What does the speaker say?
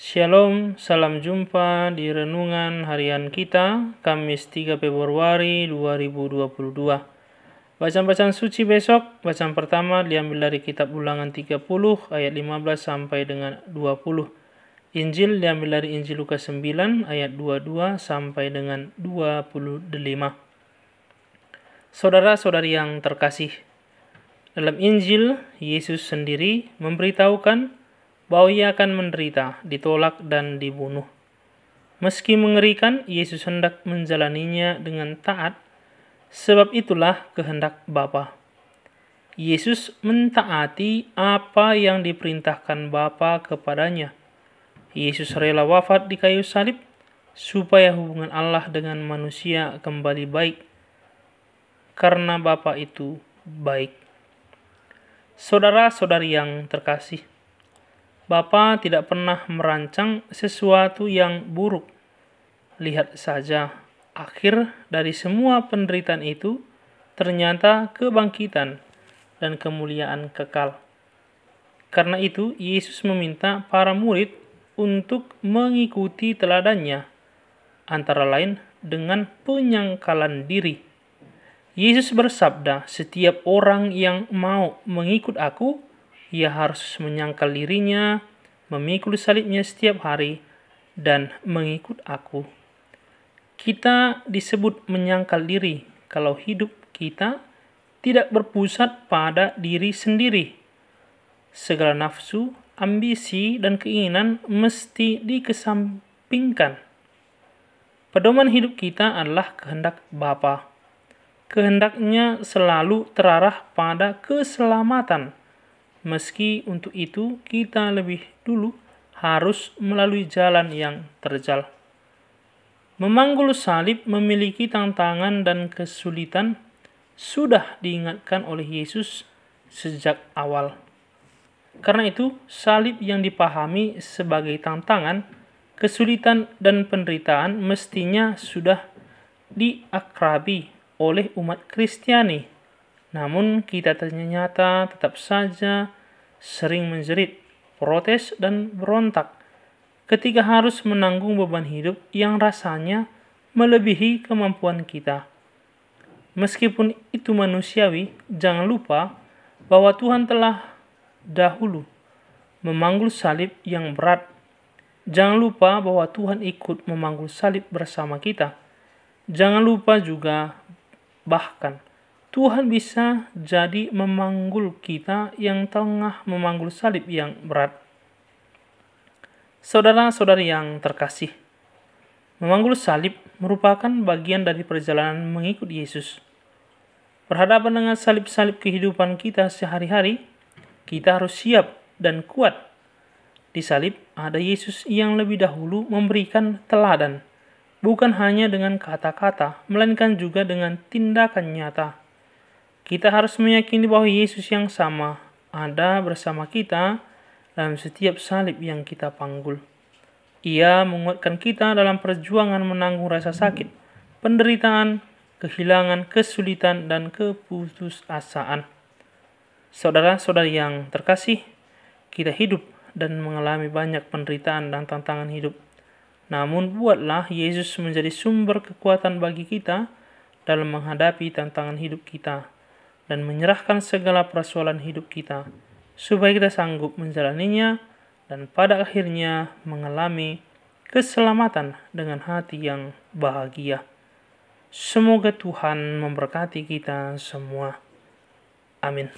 Shalom, salam jumpa di renungan harian kita Kamis 3 Februari 2022. Bacaan-bacaan suci besok, bacaan pertama diambil dari kitab Ulangan 30 ayat 15 sampai dengan 20. Injil diambil dari Injil Lukas 9 ayat 22 sampai dengan 25. Saudara-saudari yang terkasih, dalam Injil Yesus sendiri memberitahukan bahwa ia akan menderita, ditolak, dan dibunuh. Meski mengerikan, Yesus hendak menjalaninya dengan taat, sebab itulah kehendak Bapa. Yesus mentaati apa yang diperintahkan Bapa kepadanya. Yesus rela wafat di kayu salib supaya hubungan Allah dengan manusia kembali baik, karena Bapa itu baik. Saudara-saudari yang terkasih, Bapa tidak pernah merancang sesuatu yang buruk. Lihat saja, akhir dari semua penderitaan itu ternyata kebangkitan dan kemuliaan kekal. Karena itu, Yesus meminta para murid untuk mengikuti teladannya, antara lain dengan penyangkalan diri. Yesus bersabda, "Setiap orang yang mau mengikut Aku, ia harus menyangkal dirinya, memikul salibnya setiap hari, dan mengikut aku. Kita disebut menyangkal diri kalau hidup kita tidak berpusat pada diri sendiri. Segala nafsu, ambisi, dan keinginan mesti dikesampingkan. Pedoman hidup kita adalah kehendak Bapa. Kehendaknya selalu terarah pada keselamatan Meski untuk itu, kita lebih dulu harus melalui jalan yang terjal. Memanggul salib memiliki tantangan dan kesulitan sudah diingatkan oleh Yesus sejak awal. Karena itu, salib yang dipahami sebagai tantangan, kesulitan, dan penderitaan mestinya sudah diakrabi oleh umat Kristiani namun kita ternyata tetap saja sering menjerit, protes, dan berontak ketika harus menanggung beban hidup yang rasanya melebihi kemampuan kita. Meskipun itu manusiawi, jangan lupa bahwa Tuhan telah dahulu memanggul salib yang berat. Jangan lupa bahwa Tuhan ikut memanggul salib bersama kita. Jangan lupa juga, bahkan Tuhan bisa jadi memanggul kita yang tengah memanggul salib yang berat. Saudara-saudari yang terkasih, memanggul salib merupakan bagian dari perjalanan mengikut Yesus. Berhadapan dengan salib-salib kehidupan kita sehari-hari, kita harus siap dan kuat. Di salib ada Yesus yang lebih dahulu memberikan teladan, bukan hanya dengan kata-kata, melainkan juga dengan tindakan nyata. Kita harus meyakini bahwa Yesus yang sama ada bersama kita dalam setiap salib yang kita panggul. Ia menguatkan kita dalam perjuangan menanggung rasa sakit, penderitaan, kehilangan, kesulitan, dan keputusasaan. Saudara-saudari yang terkasih, kita hidup dan mengalami banyak penderitaan dan tantangan hidup. Namun buatlah Yesus menjadi sumber kekuatan bagi kita dalam menghadapi tantangan hidup kita dan menyerahkan segala persoalan hidup kita, supaya kita sanggup menjalaninya dan pada akhirnya mengalami keselamatan dengan hati yang bahagia. Semoga Tuhan memberkati kita semua. Amin.